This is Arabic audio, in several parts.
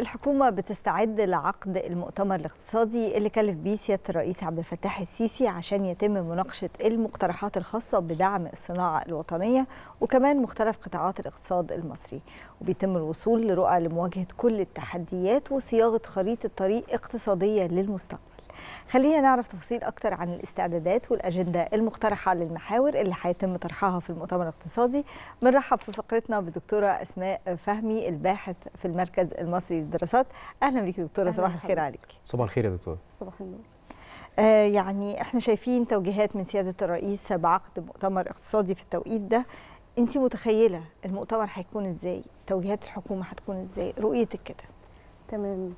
الحكومة بتستعد لعقد المؤتمر الاقتصادي اللي كلف بيه سيادة الرئيس عبد الفتاح السيسي عشان يتم مناقشة المقترحات الخاصة بدعم الصناعة الوطنية وكمان مختلف قطاعات الاقتصاد المصري وبيتم الوصول لرؤى لمواجهة كل التحديات وصياغة خريطة طريق اقتصادية للمستقبل خلينا نعرف تفاصيل أكتر عن الاستعدادات والأجندة المقترحة للمحاور اللي هيتم طرحها في المؤتمر الاقتصادي بنرحب في فقرتنا بالدكتورة أسماء فهمي الباحث في المركز المصري للدراسات أهلا بك دكتورة صباح الخير عليك صباح الخير يا دكتورة صباح النور آه، يعني احنا شايفين توجيهات من سيادة الرئيس بعقد مؤتمر اقتصادي في التوقيت ده انت متخيلة المؤتمر هيكون ازاي توجيهات الحكومة هتكون ازاي رؤيتك كده تمام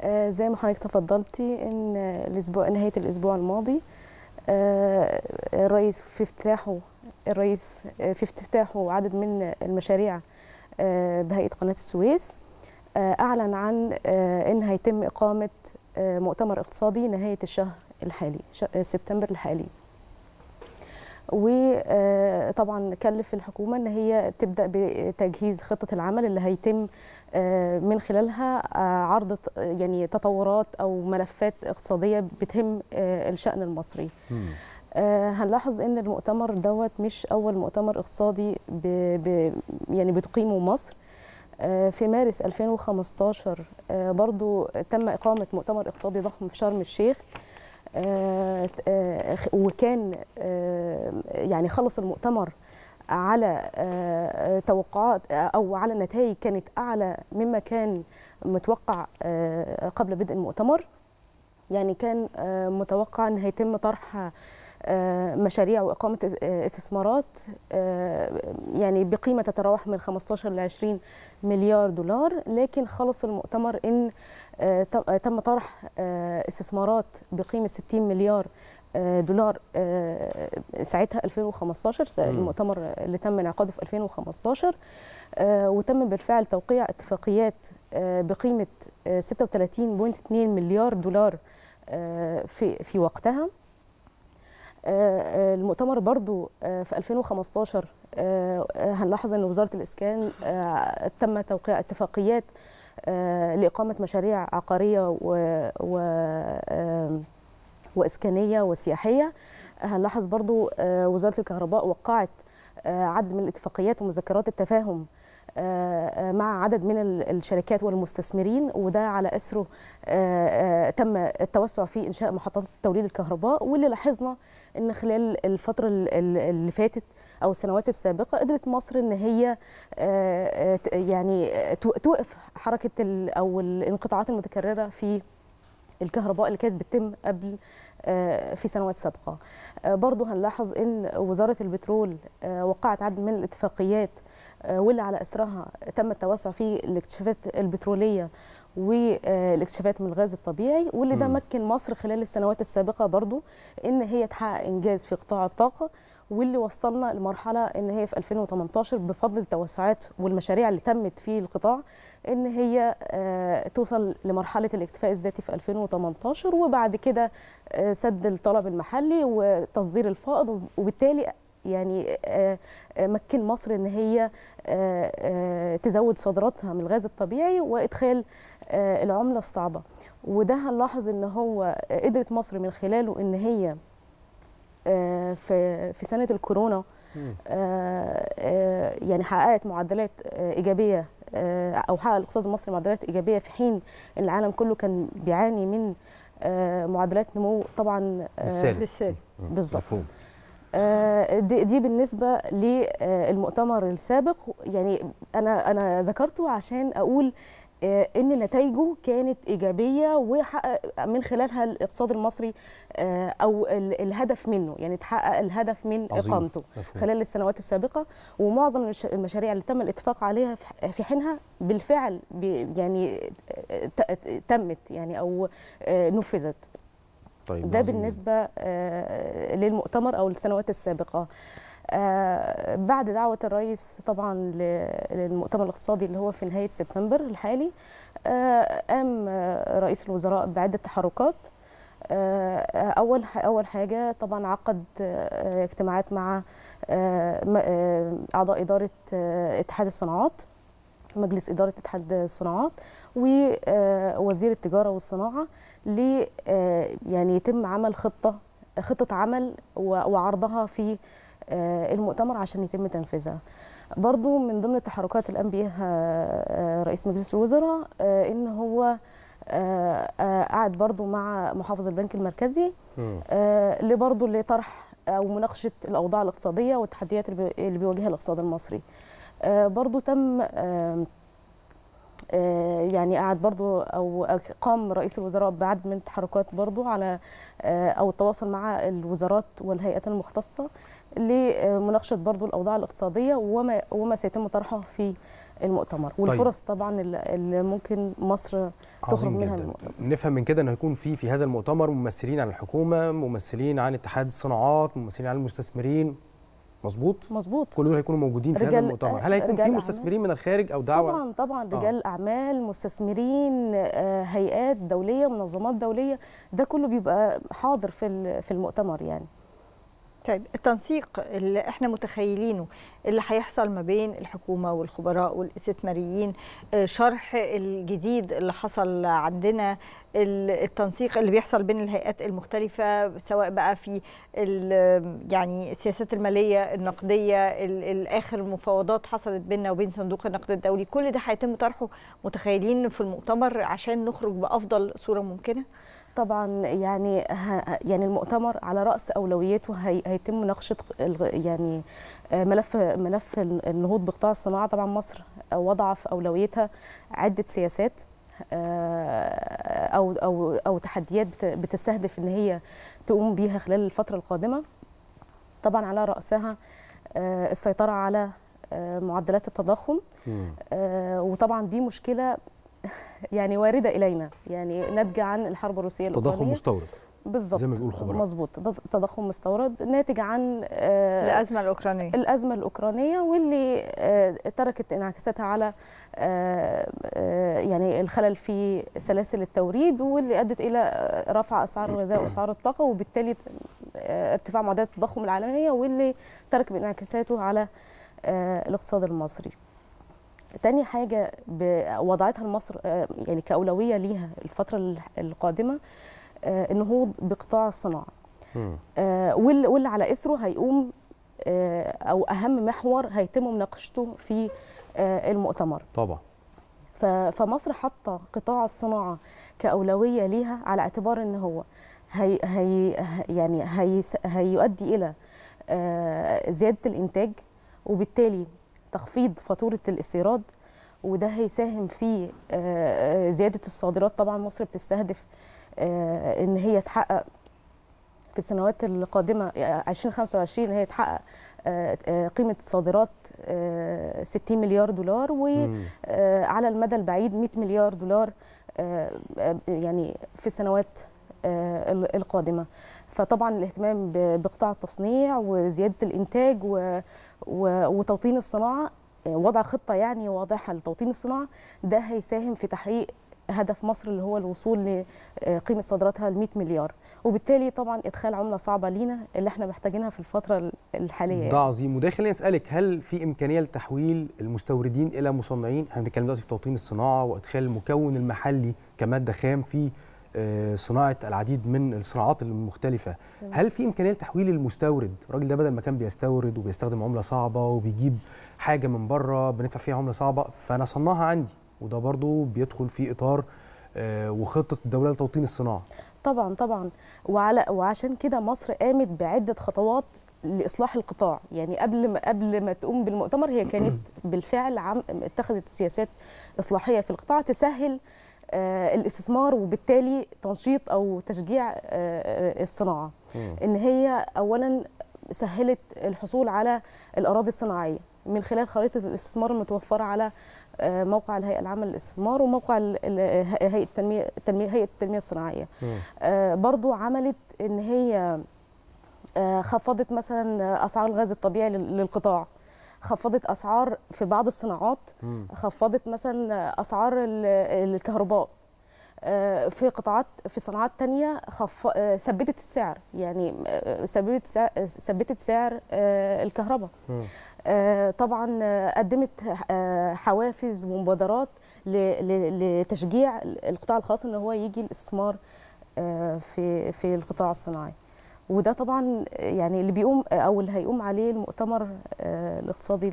آه، زي ما حضرتك تفضلتي ان الاسبوع نهايه الاسبوع الماضي آه، الرئيس في افتتاحه الرئيس آه، في افتتاحه عدد من المشاريع بهيئه قناه السويس اعلن عن ان هيتم اقامه مؤتمر اقتصادي نهايه الشهر الحالي سبتمبر الحالي وطبعا كلف الحكومه ان هي تبدا بتجهيز خطه العمل اللي هيتم آه، من خلالها آه، عرض يعني تطورات او ملفات اقتصاديه بتهم آه، الشان المصري هنلاحظ ان المؤتمر دوت مش اول مؤتمر اقتصادي ب ب يعني بتقيمه مصر في مارس 2015 برضو تم إقامة مؤتمر اقتصادي ضخم في شرم الشيخ آه، آه، وكان آه، يعني خلص المؤتمر على توقعات او على نتائج كانت اعلى مما كان متوقع قبل بدء المؤتمر يعني كان متوقع ان هيتم طرح آه، مشاريع واقامه آه، استثمارات آه، يعني بقيمه تتراوح من 15 ل 20 مليار دولار لكن خلص المؤتمر ان تم طرح استثمارات بقيمه 60 مليار دولار ساعتها 2015 المؤتمر اللي تم انعقاده في 2015 وتم بالفعل توقيع اتفاقيات بقيمه 36.2 مليار دولار في في وقتها آه، آه، المؤتمر برضو آه، في 2015 هنلاحظ أن وزارة الإسكان تم توقيع اتفاقيات لإقامة مشاريع عقارية و, و... وإسكانية وسياحية هنلاحظ برضو وزارة الكهرباء وقعت عدد من الاتفاقيات ومذكرات التفاهم آه، آه، مع عدد من الشركات والمستثمرين وده على أسره آه، تم التوسع في إنشاء محطات توليد الكهرباء واللي لاحظنا أن خلال الفترة اللي فاتت او السنوات السابقه قدرت مصر ان هي يعني توقف حركه او الانقطاعات المتكرره في الكهرباء اللي كانت بتتم قبل في سنوات سابقه برضه هنلاحظ ان وزاره البترول وقعت عدد من الاتفاقيات آه، واللي على اسرها تم التوسع في الاكتشافات البتروليه والاكتشافات من الغاز الطبيعي واللي ده مكن مصر خلال السنوات السابقه برضو ان هي تحقق انجاز في قطاع الطاقه واللي وصلنا لمرحله ان هي في 2018 بفضل التوسعات والمشاريع اللي تمت في القطاع ان هي آه، توصل لمرحله الاكتفاء الذاتي في 2018 وبعد كده آه، سد الطلب المحلي وتصدير الفائض وبالتالي يعني آه، آه، مكن مصر ان هي آه، تزود صادراتها من الغاز الطبيعي وادخال العمله الصعبه وده هنلاحظ ان هو قدرت مصر من خلاله ان هي في في سنه الكورونا يعني حققت معدلات ايجابيه او حقق الاقتصاد المصري معدلات ايجابيه في حين العالم كله كان بيعاني من معدلات نمو طبعا بالسالب بالظبط آه، دي, دي بالنسبه للمؤتمر السابق يعني انا انا ذكرته عشان اقول آه، ان نتائجه كانت ايجابيه وحقق من خلالها الاقتصاد المصري آه، او الهدف منه يعني تحقق الهدف من عظيم. اقامته خلال السنوات السابقه ومعظم المشاريع اللي تم الاتفاق عليها في حينها بالفعل يعني تمت يعني او نفذت طيب ده بالنسبه آه، للمؤتمر او السنوات السابقه آه، بعد دعوة الرئيس طبعا للمؤتمر الاقتصادي اللي هو في نهاية سبتمبر الحالي آه، قام رئيس الوزراء بعدة تحركات أول أول حاجة طبعا عقد اجتماعات مع أعضاء إدارة اتحاد الصناعات مجلس إدارة اتحاد الصناعات ووزير آه، التجارة والصناعة ل آه، يعني يتم عمل خطة خطة عمل وعرضها في آه، المؤتمر عشان يتم تنفيذها برضو من ضمن التحركات اللي قام بيها رئيس مجلس الوزراء ان هو قعد برضو مع محافظ البنك المركزي لبرضو لطرح او مناقشه الاوضاع الاقتصاديه والتحديات اللي بيواجهها الاقتصاد المصري آه، برضو تم آه، يعني قعد برضو او قام رئيس الوزراء بعدد من التحركات برضو على آه، او التواصل مع الوزارات والهيئات المختصه لمناقشه برضو الاوضاع الاقتصاديه وما وما سيتم طرحه في المؤتمر طيب. والفرص طيب. طبعا اللي ممكن مصر تخرج منها جداً. المؤتمر نفهم من كده ان هيكون في في هذا المؤتمر ممثلين عن الحكومه ممثلين عن اتحاد الصناعات ممثلين عن المستثمرين مظبوط مظبوط كل دول هيكونوا موجودين في هذا المؤتمر هل آه، هيكون في مستثمرين من الخارج او دعوه طبعا طبعا آه. رجال آه. اعمال مستثمرين آه، هيئات دوليه منظمات دوليه ده كله بيبقى حاضر في في المؤتمر يعني طيب التنسيق اللي احنا متخيلينه اللي هيحصل ما بين الحكومه والخبراء والاستثماريين آه، شرح الجديد اللي حصل عندنا التنسيق اللي بيحصل بين الهيئات المختلفه سواء بقى في يعني السياسات الماليه النقديه الاخر مفاوضات حصلت بيننا وبين صندوق النقد الدولي كل ده هيتم طرحه متخيلين في المؤتمر عشان نخرج بافضل صوره ممكنه طبعا يعني يعني المؤتمر على راس اولوياته هيتم مناقشه يعني آه، ملف ملف النهوض بقطاع الصناعه طبعا مصر وضع في اولويتها عده سياسات آه، او او او تحديات بتستهدف ان هي تقوم بيها خلال الفتره القادمه طبعا على راسها آه، السيطره على معدلات التضخم وطبعا دي مشكله يعني وارده الينا يعني ناتجه عن الحرب الروسيه الاوكرانيه تضخم مستورد بالظبط زي ما بيقول الخبراء مظبوط تضخم مستورد ناتج عن آه، الازمه الاوكرانيه الازمه الاوكرانيه واللي آه، تركت انعكاساتها على آه، يعني الخلل في سلاسل التوريد واللي ادت الى رفع اسعار الغذاء واسعار الطاقه وبالتالي ارتفاع معدلات التضخم العالميه واللي ترك بانعكاساته على الاقتصاد المصري تاني حاجة وضعتها مصر آه، يعني كأولوية ليها الفترة القادمة النهوض آه، بقطاع الصناعة آه، واللي على إسره هيقوم أو أهم محور هيتم مناقشته في المؤتمر طبعا فمصر حاطة قطاع الصناعة كأولوية ليها على اعتبار أن هو هي هي يعني هي هيؤدي إلى زيادة الإنتاج وبالتالي تخفيض فاتوره الاستيراد وده هيساهم في آه، آه، زياده الصادرات طبعا مصر بتستهدف آه، ان هي تحقق في السنوات القادمه 2025 هي تحقق قيمه صادرات 60 مليار دولار وعلى المدى البعيد 100 مليار دولار يعني في السنوات القادمه فطبعا الاهتمام بقطاع التصنيع وزياده الانتاج و وتوطين الصناعه وضع خطه يعني واضحه لتوطين الصناعه ده هيساهم في تحقيق هدف مصر اللي هو الوصول لقيمه آه، صادراتها ل 100 مليار وبالتالي طبعا ادخال عمله صعبه لينا اللي احنا محتاجينها في الفتره الحاليه يعني. ده عظيم وده خليني اسالك هل في امكانيه لتحويل المستوردين الى مصنعين احنا بنتكلم دلوقتي في توطين الصناعه وادخال المكون المحلي كماده خام في آه، صناعه العديد من الصناعات المختلفه هل في امكانيه لتحويل المستورد الراجل ده بدل ما كان بيستورد وبيستخدم عمله صعبه وبيجيب حاجه من بره بندفع فيها عمله صعبه فانا صنعها عندي وده برضو بيدخل في اطار آه، وخطه الدوله لتوطين الصناعه طبعا طبعا وعلى وعشان كده مصر قامت بعده خطوات لاصلاح القطاع يعني قبل ما قبل ما تقوم بالمؤتمر هي كانت بالفعل عم اتخذت سياسات اصلاحيه في القطاع تسهل آه، الاستثمار وبالتالي تنشيط او تشجيع آه، آه، الصناعه ان هي اولا سهلت الحصول على الاراضي الصناعيه من خلال خريطه الاستثمار المتوفره على موقع الهيئه العامه للاستثمار وموقع هيئه التنميه هيئه التنميه الصناعيه برضو عملت ان هي خفضت مثلا اسعار الغاز الطبيعي للقطاع خفضت اسعار في بعض الصناعات خفضت مثلا اسعار الكهرباء آه، في قطاعات في صناعات تانية خف... آه، ثبتت السعر يعني آه، ثبتت سعر... ثبتت سعر الكهرباء طبعا قدمت حوافز ومبادرات لتشجيع القطاع الخاص ان هو يجي الاستثمار في في القطاع الصناعي وده طبعا يعني اللي بيقوم او اللي هيقوم عليه المؤتمر آه، الاقتصادي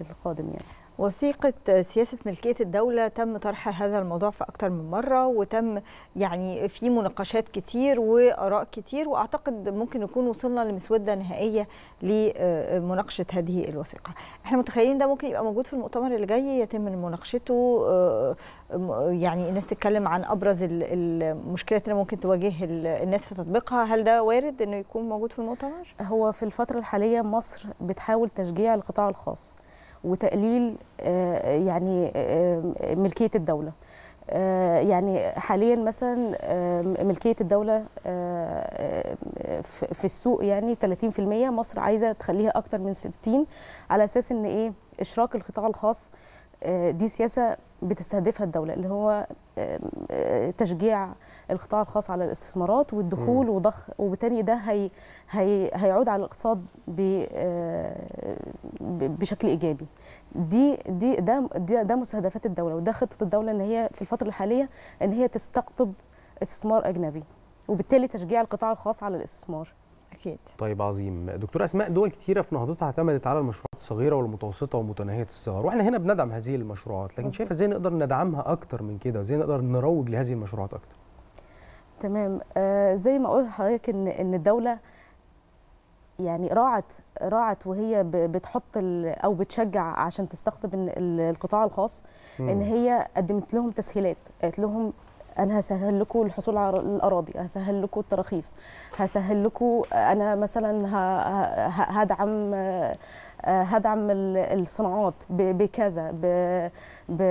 القادم يعني وثيقة سياسة ملكية الدولة تم طرح هذا الموضوع في أكثر من مرة وتم يعني في مناقشات كتير وآراء كتير وأعتقد ممكن نكون وصلنا لمسودة نهائية لمناقشة هذه الوثيقة احنا متخيلين ده ممكن يبقى موجود في المؤتمر اللي جاي يتم مناقشته آه، يعني الناس تتكلم عن أبرز المشكلات اللي ممكن تواجه الناس في تطبيقها هل ده وارد أنه يكون موجود في المؤتمر؟ هو في الفترة الحالية مصر بتحاول تشجيع القطاع الخاص وتقليل آه، يعني آه، ملكيه الدوله آه، يعني حاليا مثلا ملكيه الدوله في السوق يعني 30% مصر عايزه تخليها اكتر من 60 على اساس ان ايه اشراك القطاع الخاص دي سياسه بتستهدفها الدوله اللي هو تشجيع القطاع الخاص على الاستثمارات والدخول وضخ وبالتالي ده هي هي هيعود على الاقتصاد آه، بشكل ايجابي دي دي ده ده مستهدفات الدوله وده خطه الدوله ان هي في الفتره الحاليه ان هي تستقطب استثمار اجنبي وبالتالي تشجيع القطاع الخاص على الاستثمار اكيد طيب عظيم دكتور اسماء دول كتيره في نهضتها اعتمدت على المشروعات الصغيره والمتوسطه ومتناهيه الصغر واحنا هنا بندعم هذه المشروعات لكن شايفه ازاي نقدر ندعمها اكتر من كده ازاي نقدر نروج لهذه المشروعات اكتر تمام آه زي ما قلت لحضرتك ان ان الدوله يعني راعت راعت وهي بتحط او بتشجع عشان تستقطب القطاع الخاص ان هي قدمت لهم تسهيلات قالت لهم انا هسهل لكم الحصول على الاراضي هسهل لكم التراخيص هسهل لكم انا مثلا هدعم هدعم آه، الصناعات بكذا ب ب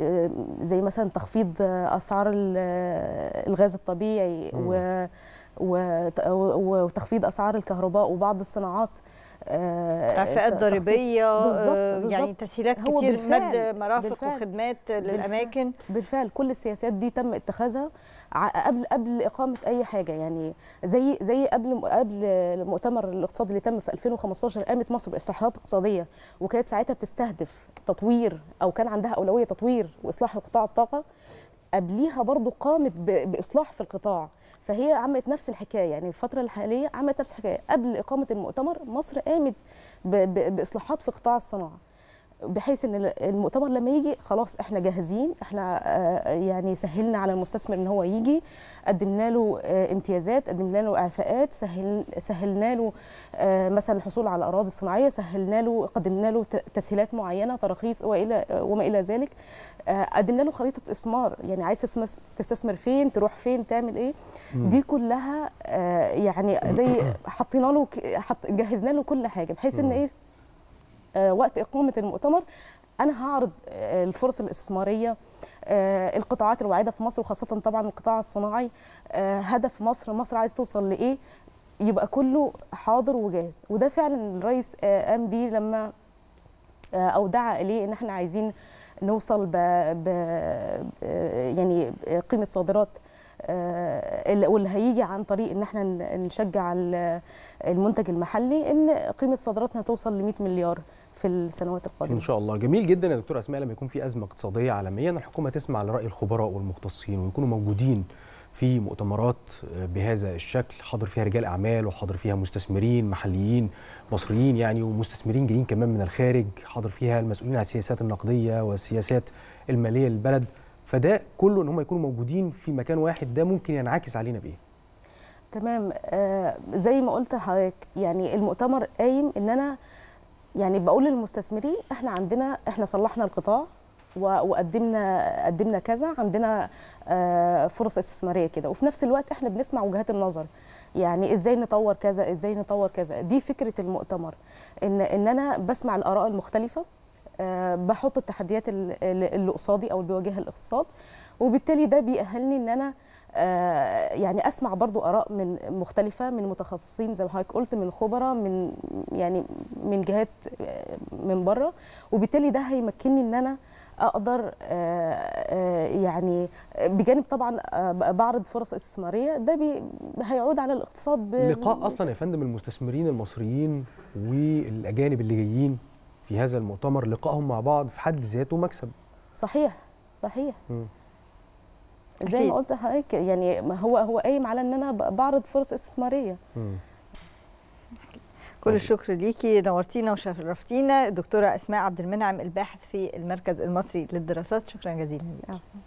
آه، زي مثلا تخفيض اسعار آه، الغاز الطبيعي و وتخفيض اسعار الكهرباء وبعض الصناعات اعفاءات آه، ضريبيه آه، بالظبط يعني تسهيلات كتير مد مرافق بالفعل وخدمات للاماكن بالفعل كل السياسات دي تم اتخاذها قبل قبل اقامه اي حاجه يعني زي زي قبل قبل المؤتمر الاقتصادي اللي تم في 2015 قامت مصر باصلاحات اقتصاديه وكانت ساعتها بتستهدف تطوير او كان عندها اولويه تطوير واصلاح قطاع الطاقه قبليها برضو قامت باصلاح في القطاع فهي عملت نفس الحكايه يعني الفتره الحاليه عملت نفس الحكايه قبل اقامه المؤتمر مصر قامت باصلاحات في قطاع الصناعه بحيث ان المؤتمر لما يجي خلاص احنا جاهزين احنا آه، يعني سهلنا على المستثمر ان هو يجي قدمنا له آه، امتيازات قدمنا له اعفاءات سهل سهلنا له آه، مثلا الحصول على الاراضي الصناعيه سهلنا له قدمنا له تسهيلات معينه تراخيص والى وما الى ذلك قدمنا له خريطه استثمار يعني عايز تستثمر فين تروح فين تعمل ايه دي كلها يعني زي حطينا له جهزنا له كل حاجه بحيث ان ايه آه، وقت اقامه المؤتمر انا هعرض آه، الفرص الاستثماريه آه، القطاعات الواعده في مصر وخاصه طبعا القطاع الصناعي هدف مصر مصر عايز توصل لايه يبقى كله حاضر وجاهز وده فعلا الرئيس قام بيه لما او دعا اليه ان احنا عايزين نوصل ب, ب يعني قيمه صادرات واللي هيجي عن طريق ان احنا نشجع المنتج المحلي ان قيمه صادراتنا توصل ل 100 مليار في السنوات القادمه ان شاء الله جميل جدا يا دكتور اسماء لما يكون في ازمه اقتصاديه عالميا الحكومه تسمع لراي الخبراء والمختصين ويكونوا موجودين في مؤتمرات بهذا الشكل حاضر فيها رجال اعمال وحاضر فيها مستثمرين محليين مصريين يعني ومستثمرين جايين كمان من الخارج حاضر فيها المسؤولين عن السياسات النقديه والسياسات الماليه للبلد فده كله ان هم يكونوا موجودين في مكان واحد ده ممكن ينعكس علينا بايه تمام آه زي ما قلت لحضرتك يعني المؤتمر قايم ان انا يعني بقول للمستثمرين احنا عندنا احنا صلحنا القطاع وقدمنا قدمنا كذا عندنا آه، فرص استثماريه كده وفي نفس الوقت احنا بنسمع وجهات النظر يعني ازاي نطور كذا ازاي نطور كذا دي فكره المؤتمر ان ان انا بسمع الاراء المختلفه آه، بحط التحديات اللي قصادي او اللي بيواجهها الاقتصاد وبالتالي ده بيأهلني ان انا آه، يعني اسمع برضو اراء من مختلفه من متخصصين زي ما حضرتك قلت من خبراء من يعني من جهات آه، من بره وبالتالي ده هيمكنني ان انا اقدر آه، يعني بجانب طبعا بعرض فرص استثماريه ده بي هيعود على الاقتصاد لقاء اصلا يا فندم المستثمرين المصريين والاجانب اللي جايين في هذا المؤتمر لقائهم مع بعض في حد ذاته مكسب صحيح صحيح م. زي ما قلت لحضرتك يعني هو هو قايم على ان انا بعرض فرص استثماريه كل الشكر ليكي نورتينا وشرفتينا الدكتوره اسماء عبد المنعم الباحث في المركز المصري للدراسات شكرا جزيلا ليكي